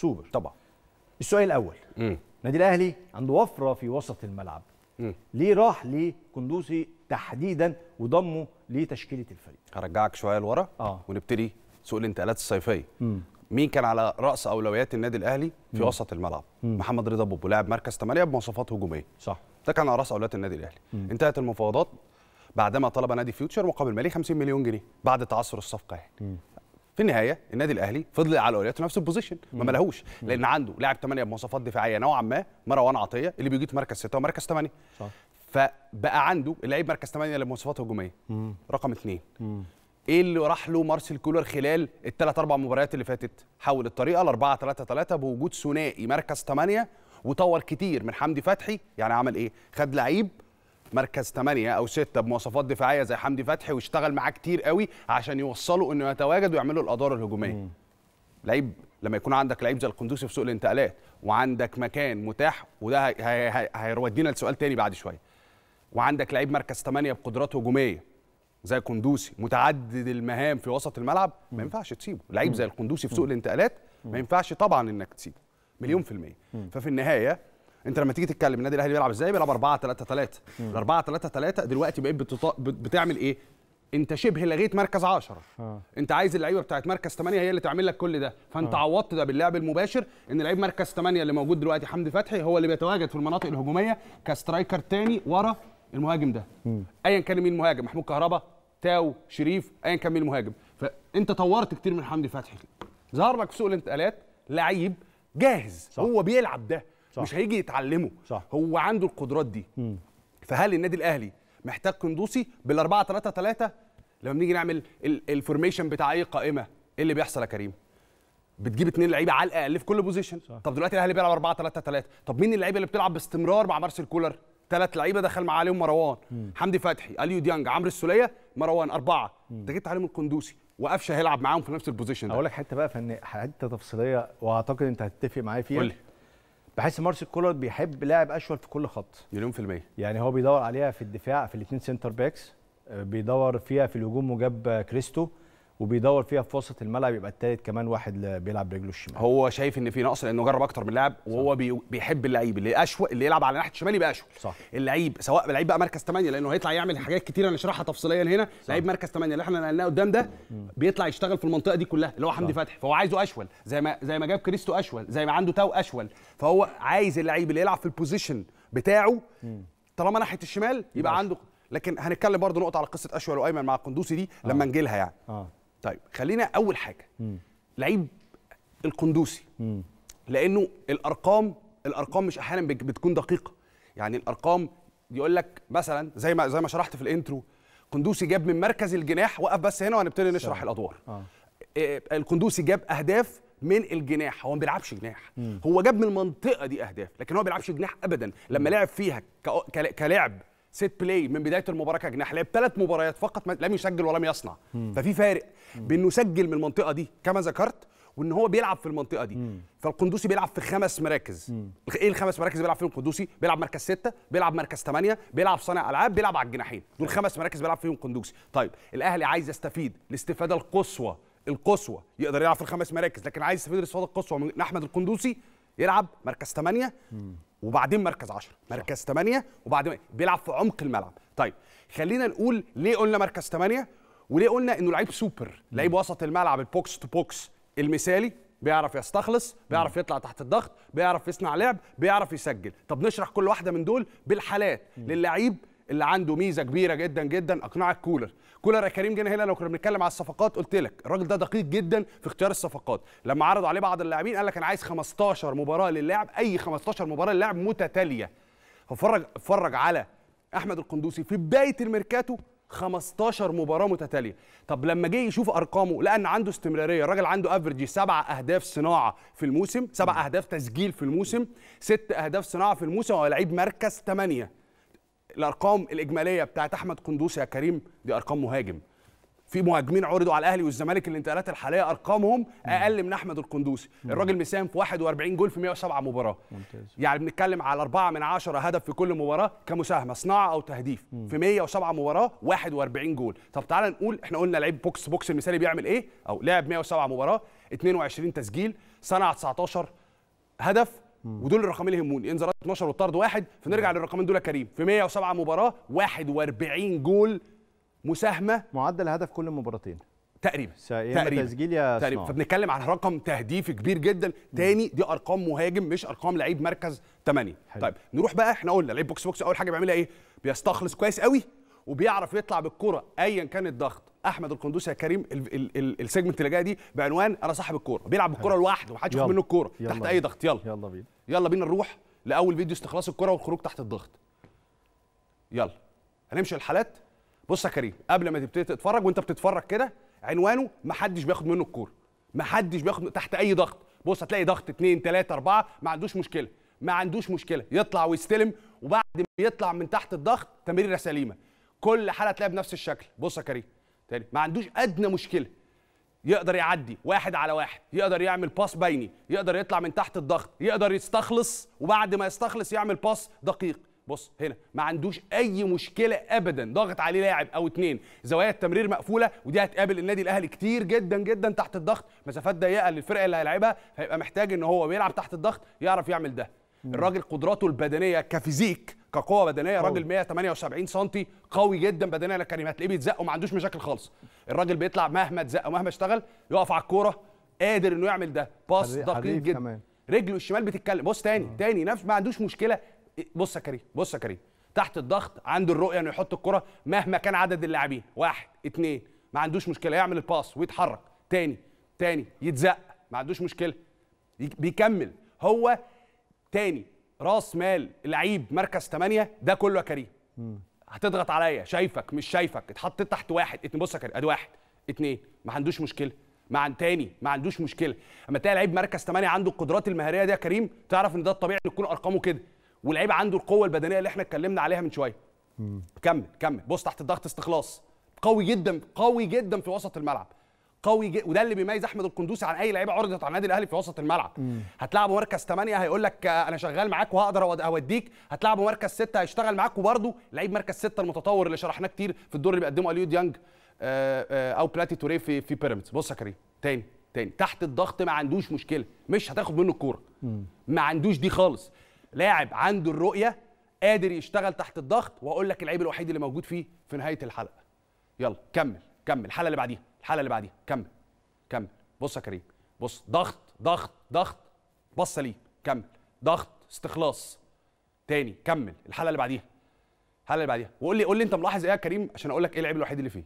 سوبر طبعا السؤال الاول النادي الاهلي عنده وفره في وسط الملعب مم. ليه راح لكندوسي تحديدا وضمه لتشكيله الفريق هرجعك شويه لورا آه. ونبتدي سوق الانتقالات الصيفيه مين كان على راس اولويات النادي الاهلي في مم. وسط الملعب مم. محمد رضا بوبو لاعب مركز 8 بمواصفات هجوميه صح ده كان على راس اولويات النادي الاهلي مم. انتهت المفاوضات بعدما طلب نادي فيوتشر مقابل مالي 50 مليون جنيه بعد تعثر الصفقه يعني في النهايه النادي الاهلي فضل على الاولويات نفس البوزيشن ما ملهوش لان عنده لاعب 8 بمواصفات دفاعيه نوعا ما مروان عطيه اللي بيجي في مركز 6 ومركز 8 صح فبقى عنده اللعيب مركز 8 لمواصفات هجوميه رقم 2 ايه اللي راح له مارسيل كولر خلال الثلاث اربع مباريات اللي فاتت حول الطريقه ل 4 3 3 بوجود ثنائي مركز 8 وطور كتير من حمدي فتحي يعني عمل ايه خد لعيب مركز 8 او 6 بمواصفات دفاعيه زي حمدي فتحي واشتغل معاه كتير قوي عشان يوصلوا انه يتواجد ويعملوا الادوار الهجوميه لعيب لما يكون عندك لعيب زي القندوسي في سوق الانتقالات وعندك مكان متاح وده هيودينا لسؤال تاني بعد شويه وعندك لعيب مركز 8 بقدرات هجوميه زي قندوسي متعدد المهام في وسط الملعب ما ينفعش تسيبه لعيب زي القندوسي في سوق الانتقالات ما ينفعش طبعا انك تسيبه مليون في الميه ففي النهايه انت لما تيجي تتكلم النادي الاهلي بيلعب ازاي بيلعب 4 3 3 ال 4 3 3 دلوقتي بقيت بتط... بتعمل ايه انت شبه لغيت مركز 10 آه. انت عايز اللعيبه بتاعت مركز 8 هي اللي تعمل لك كل ده فانت آه. عوضت ده باللعب المباشر ان لعيب مركز 8 اللي موجود دلوقتي حمدي فتحي هو اللي بيتواجد في المناطق الهجوميه كسترايكر تاني ورا المهاجم ده ايا كان مين المهاجم محمود كهربا تاو شريف ايا كان مين المهاجم فانت طورت كتير من حمدي فتحي ظهر لك في سوق الانتقالات لعيب جاهز صح. هو بيلعب ده صح. مش هيجي يتعلمه صح. هو عنده القدرات دي م. فهل النادي الاهلي محتاج قندوسي بال 4 3 3 لما بنيجي نعمل الفورميشن بتاع اي قائمه ايه اللي بيحصل يا كريم بتجيب اثنين لعيبه على الاقل في كل بوزيشن طب دلوقتي الاهلي بيلعب 4 3 3 طب مين اللعيبه اللي بتلعب باستمرار مع مارسيل كولر ثلاث لعيبه دخل معاه عليهم مروان م. حمدي فتحي اليو ديانج عمرو السوليه مروان اربعه انت جبت عليهم القندوسي وقفشه هيلعب معاهم في نفس البوزيشن اقول لك حته بقى فنيه حته تفصيليه واعتقد انت هتتفق معايا فيها قولي. بحس مارسيل كولر بيحب لاعب اشول في كل خط مليون في الميه يعني هو بيدور عليها في الدفاع في الاثنين سنتر باكس بيدور فيها في الهجوم وجاب آه، كريستو وبيدور فيها في وسط الملعب يبقى الثالث كمان واحد بيلعب برجله الشمال هو شايف ان في نقص لانه جرب اكتر من لاعب وهو صح. بيحب اللعيب اللي اشول اللي يلعب على ناحيه الشمال يبقى اشول صح اللعيب سواء لعيب بقى مركز 8 لانه هيطلع يعمل حاجات كتيره هنشرحها تفصيليا هنا لعيب مركز 8 اللي احنا نقلناه قدام ده بيطلع يشتغل في المنطقه دي كلها اللي هو حمدي فتحي فهو عايزه اشول زي ما زي ما جاب كريستو اشول زي ما عنده تاو اشول فهو عايز اللعيب اللي يلعب في البوزيشن بتاعه طالما ناحيه الشمال يبقى عنده لكن هنتكلم برضه نقطه على قصه اشول وايمن مع قندوسي دي لما آه. نجيلها يعني آه. طيب خلينا اول حاجه لعيب القندوسي لانه الارقام الارقام مش احيانا بتكون دقيقه يعني الارقام يقول لك مثلا زي ما زي ما شرحت في الانترو قندوسي جاب من مركز الجناح وقف بس هنا وهنبتدي نشرح الادوار آه. آه،, آه. القندوسي جاب اهداف من الجناح هو ما بيلعبش جناح مم. هو جاب من المنطقه دي اهداف لكن هو ما بيلعبش جناح ابدا لما لعب فيها كلاعب سيت بلاي من بدايه المباراه كجناح لعب ثلاث مباريات فقط لم يسجل ولم يصنع مم. ففي فارق بانه سجل من المنطقه دي كما ذكرت وان هو بيلعب في المنطقه دي مم. فالقندوسي بيلعب في خمس مراكز مم. ايه الخمس مراكز بيلعب فيهم قندوسي بيلعب مركز ستة بيلعب مركز ثمانية بيلعب صانع العاب بيلعب على الجناحين دول خمس مراكز بيلعب فيهم قندوسي طيب الاهلي عايز يستفيد الاستفاده القصوى القصوى يقدر يلعب في الخمس مراكز لكن عايز يستفيد الاستفاده القصوى من احمد القندوسي يلعب مركز ثمانية وبعدين مركز 10 مركز 8 وبعدين بيلعب في عمق الملعب طيب خلينا نقول ليه قلنا مركز 8 وليه قلنا انه لعيب سوبر لعيب وسط الملعب البوكس تو بوكس المثالي بيعرف يستخلص بيعرف يطلع تحت الضغط بيعرف يصنع لعب بيعرف يسجل طب نشرح كل واحده من دول بالحالات للعيب اللي عنده ميزه كبيره جدا جدا اقنعك كولر كولر يا كريم جينا هنا لو كنا بنتكلم على الصفقات قلت لك الراجل ده دقيق جدا في اختيار الصفقات لما عرضوا عليه بعض اللاعبين قال لك انا عايز 15 مباراه للاعب اي 15 مباراه للاعب متتاليه ففرج اتفرج على احمد القندوسي في بدايه الميركاتو 15 مباراه متتاليه طب لما جه يشوف ارقامه لان عنده استمراريه الراجل عنده افريج سبع اهداف صناعه في الموسم سبع اهداف تسجيل في الموسم ست اهداف صناعه في الموسم هو لعيب مركز 8 الارقام الاجماليه بتاعت احمد قندوس يا كريم دي ارقام مهاجم في مهاجمين عرضوا على الاهلي والزمالك الانتقالات الحاليه ارقامهم اقل من احمد القندوسي الراجل مساهم في 41 جول في 107 مباراه ممتاز. يعني بنتكلم على 4 من 10 هدف في كل مباراه كمساهمه صناعه او تهديف مم. في 107 مباراه 41 جول طب تعالى نقول احنا قلنا لعيب بوكس بوكس المثالي بيعمل ايه او لعب 107 مباراه 22 تسجيل صنع 19 هدف ودول الرقمين اللي يهموني انذارات 12 والطرد واحد فنرجع للرقمين دول يا كريم في 107 مباراه 41 جول مساهمه معدل هدف كل مباراتين تقريبا تقريبا تسجيل يا تقريبا فبنتكلم على رقم تهديفي كبير جدا تاني دي ارقام مهاجم مش ارقام لعيب مركز 8 حلو. طيب نروح بقى احنا قلنا لعيب بوكس بوكس اول حاجه بيعملها ايه بيستخلص كويس قوي وبيعرف يطلع بالكرة ايا كان الضغط احمد القندوسي يا كريم السيجمنت اللي جايه دي بعنوان انا صاحب الكوره بيلعب بالكوره لوحده ومحدش ياخد منه الكوره تحت اي ضغط يلا يلا بينا يلا بينا نروح لاول فيديو استخلاص الكوره والخروج تحت الضغط يلا هنمشي الحالات بص يا كريم قبل ما تبتدي تتفرج وانت بتتفرج كده عنوانه محدش بياخد منه الكوره محدش بياخد تحت اي ضغط بص هتلاقي ضغط 2 3 4 ما عندوش مشكله ما عندوش مشكله يطلع ويستلم وبعد ما يطلع من تحت الضغط تمريره سليمه كل حلقه تلاقيها بنفس الشكل بص يا كريم تاني ما عندوش ادنى مشكله يقدر يعدي واحد على واحد يقدر يعمل باس بيني يقدر يطلع من تحت الضغط يقدر يستخلص وبعد ما يستخلص يعمل باس دقيق بص هنا ما عندوش اي مشكله ابدا ضاغط عليه لاعب او اتنين زوايا التمرير مقفوله ودي هتقابل النادي الاهلي كتير جدا جدا تحت الضغط مسافات ضيقه للفرقه اللي هيلعبها هيبقى محتاج ان هو بيلعب تحت الضغط يعرف يعمل ده الراجل قدراته البدنيه كفيزيك كقوه بدنيه راجل 178 سم قوي جدا بدنيا لكن هتلاقيه بيتزق وما عندوش مشاكل خالص الراجل بيطلع مهما اتزق ومهما اشتغل يقف على الكوره قادر انه يعمل ده باص دقيق جدا كمان. رجله الشمال بتتكلم بص تاني آه. تاني نفس ما عندوش مشكله بص يا كريم بص يا كريم تحت الضغط عنده الرؤيه انه يحط الكره مهما كان عدد اللاعبين واحد اثنين ما عندوش مشكله يعمل الباص ويتحرك تاني تاني يتزق ما عندوش مشكله بيكمل هو تاني راس مال لعيب مركز 8 ده كله يا كريم هتضغط عليا شايفك مش شايفك اتحطيت تحت واحد اتنين بص يا كريم ادي واحد اتنين ما عندوش مشكله مع تاني ما عندوش مشكله اما تلاقي لعيب مركز 8 عنده القدرات المهاريه دي يا كريم تعرف ان ده الطبيعي ان تكون ارقامه كده ولعيب عنده القوه البدنيه اللي احنا اتكلمنا عليها من شويه كمل كمل بص تحت الضغط استخلاص قوي جدا قوي جدا في وسط الملعب قوي جدا وده اللي بيميز احمد القندوسي عن اي لعيبه عرضت على النادي الاهلي في وسط الملعب مم. هتلعبه مركز 8 هيقول لك انا شغال معاك وهقدر اوديك هتلعبه مركز 6 هيشتغل معاك وبرده لعيب مركز 6 المتطور اللي شرحناه كتير في الدور اللي بيقدمه اليو ديانج آه، آه، او بلاتي توري في في بيراميدز بص يا كريم تاني تاني تحت الضغط ما عندوش مشكله مش هتاخد منه الكوره ما عندوش دي خالص لاعب عنده الرؤيه قادر يشتغل تحت الضغط واقول لك اللعيب الوحيد اللي موجود فيه في نهايه الحلقه يلا كمل كمل الحلقه اللي بعديها الحلقه اللي بعديها كمل كمل بص يا كريم بص ضغط ضغط ضغط بص ليه كمل ضغط استخلاص تاني كمل الحلقه اللي بعديها الحلقه اللي بعديها وقول لي قول لي انت ملاحظ ايه يا كريم عشان اقول لك ايه العيب الوحيد اللي فيه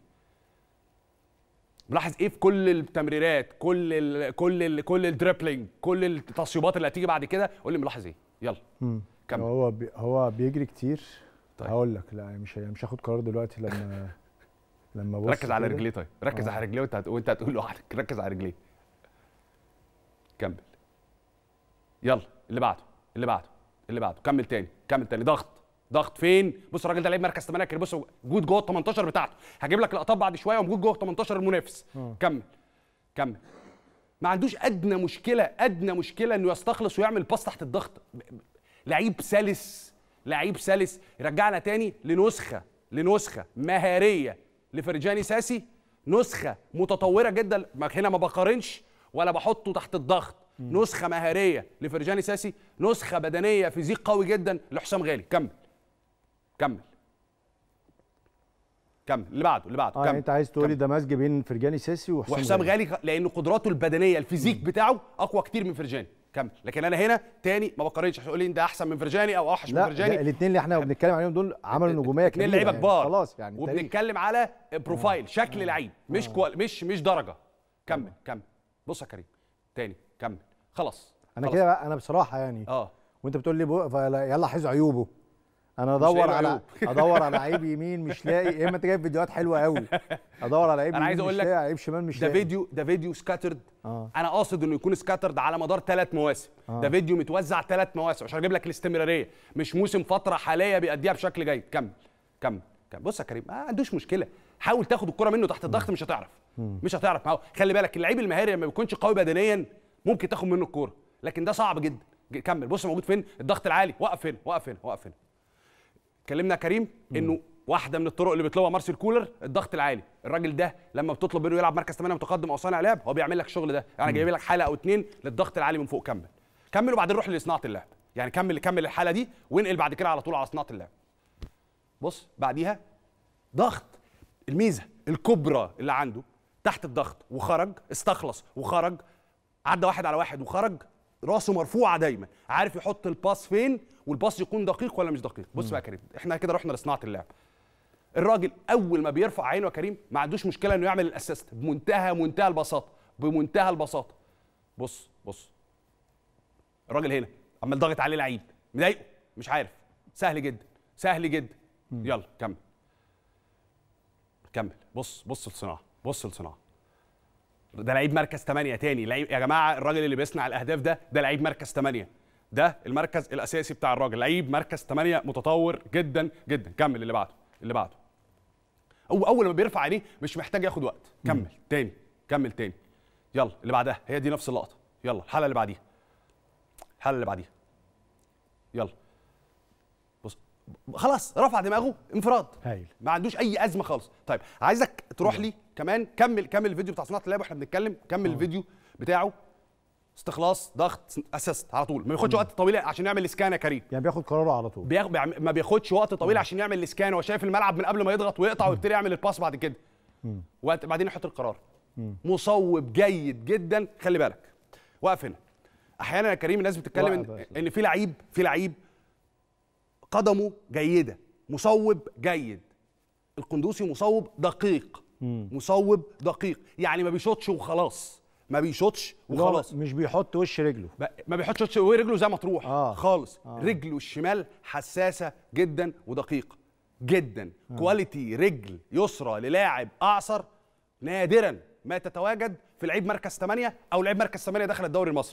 ملاحظ ايه في كل التمريرات كل الـ كل الـ كل الدريبلينج كل التصيبات اللي هتيجي بعد كده قول لي ملاحظ ايه يلا كمل هو بي هو بيجري كتير طيب. هقول لك لا مش مش هاخد قرار دلوقتي لما لما بص ركز على رجليه طيب ركز آه. على رجليه وانت وانت هتقول لوحدك ركز على رجليه كمل يلا اللي بعده اللي بعده اللي بعده كمل تاني كمل تاني ضغط ضغط فين بص الراجل ده لعيب مركز 8 كده بص جود جوه ال 18 بتاعته هجيب لك لقطات بعد شويه وموجود جوه ال 18 المنافس آه. كمل كمل ما عندوش ادنى مشكله ادنى مشكله انه يستخلص ويعمل باس تحت الضغط لعيب سلس لعيب سلس يرجعنا تاني لنسخه لنسخه مهاريه لفرجاني ساسي نسخه متطوره جدا هنا ما بقارنش ولا بحطه تحت الضغط نسخه مهاريه لفرجاني ساسي نسخه بدنيه فيزيق قوي جدا لحسام غالي كمل كمل كمل اللي بعده اللي بعده آه يعني كمل انت عايز تقول ده مزج بين فرجاني ساسي وحسام, وحسام غالي لان قدراته البدنيه الفيزيك بتاعه اقوى كتير من فرجاني كمل لكن انا هنا تاني ما بقارنش هتقول لي ده احسن من فيرجاني او اوحش من فيرجاني الاثنين اللي احنا بنتكلم عليهم دول عملوا نجوميه كبيره الاثنين يعني. لعيبه كبار خلاص يعني وبنتكلم على بروفايل شكل لعيب مش كوال مش مش درجه كمل كمل بص يا كريم تاني كمل خلاص انا كده انا بصراحه يعني اه وانت بتقول لي يلا حيز عيوبه انا إيه ادور على ادور على لعيب يمين مش لاقي يا إيه، اما انت جايب فيديوهات حلوه قوي ادور على لعيب انا عايز اقول لك لعيب شمال مش ده فيديو ده فيديو سكاترد آه. انا قاصد انه يكون سكاترد على مدار ثلاث مواسم آه. ده فيديو متوزع ثلاث مواسم عشان اجيب لك الاستمراريه مش موسم فتره حاليه بيأديها بشكل جيد كمل كمل كمل بص يا كريم ما عندوش مشكله حاول تاخد الكره منه تحت الضغط مش هتعرف مش هتعرف معاه خلي بالك اللعيب المهاري لما بيكونش قوي بدنيا ممكن تاخد منه الكوره لكن ده صعب جدا كمل بص موجود فين الضغط العالي وقف فين وقف فين وقف فين كلمنا كريم انه واحده من الطرق اللي بيطلبها مارسيل كولر الضغط العالي الراجل ده لما بتطلب منه يلعب مركز 8 متقدم او صانع لعب هو بيعمل لك الشغل ده يعني جايب لك حاله او اتنين للضغط العالي من فوق كمل كمل وبعدين روح لصناعه اللعب يعني كمل كمل الحاله دي وانقل بعد كده على طول على صناعه اللعب بص بعديها ضغط الميزه الكبرى اللي عنده تحت الضغط وخرج استخلص وخرج عدى واحد على واحد وخرج راسه مرفوعه دايما عارف يحط الباس فين والباس يكون دقيق ولا مش دقيق بص بقى يا كريم احنا كده رحنا لصناعه اللعب الراجل اول ما بيرفع عينه يا كريم ما عندوش مشكله انه يعمل الاسيست بمنتهى منتهى البساطه بمنتهى البساطه بص بص الراجل هنا عمال ضاغط عليه لعيب مضايقه مش عارف سهل جدا سهل جدا يلا كمل كمل بص بص الصناعه بص الصناعه ده لعيب مركز 8 تاني لعيب يا جماعه الراجل اللي بيصنع الاهداف ده ده لعيب مركز 8 ده المركز الاساسي بتاع الراجل لعيب مركز 8 متطور جدا جدا كمل اللي بعده اللي بعده هو اول ما بيرفع عينيه مش محتاج ياخد وقت كمل مم. تاني كمل تاني يلا اللي بعدها هي دي نفس اللقطه يلا الحلقه اللي بعديها الحلقه اللي بعديها يلا بص خلاص رفع دماغه انفراد هايل ما عندوش اي ازمه خالص طيب عايزك تروح لي كمان كمل كمل الفيديو بتاع صناعه اللعب واحنا بنتكلم كمل أوه. الفيديو بتاعه استخلاص ضغط اسيست على طول ما بياخدش وقت طويل عشان يعمل اسكان يا كريم يعني بياخد قراره على طول بياخ... ما بياخدش وقت طويل عشان يعمل الاسكان هو شايف الملعب من قبل ما يضغط ويقطع ويبتدي يعمل الباس بعد كده وبعدين يحط القرار مصوب جيد جدا خلي بالك واقف هنا احيانا يا كريم الناس بتتكلم ان, إن في لعيب في لعيب قدمه جيده مصوب جيد القندوسي مصوب دقيق مصوب دقيق يعني ما بيشوطش وخلاص ما بيشوطش وخلاص مش بيحط وش رجله ما بيحطش وش رجله زي ما تروح آه. خالص آه. رجله الشمال حساسه جدا ودقيقه جدا آه. كواليتي رجل يسرى للاعب اعصر نادرا ما تتواجد في لعيب مركز 8 او لعيب مركز 8 دخل الدوري المصري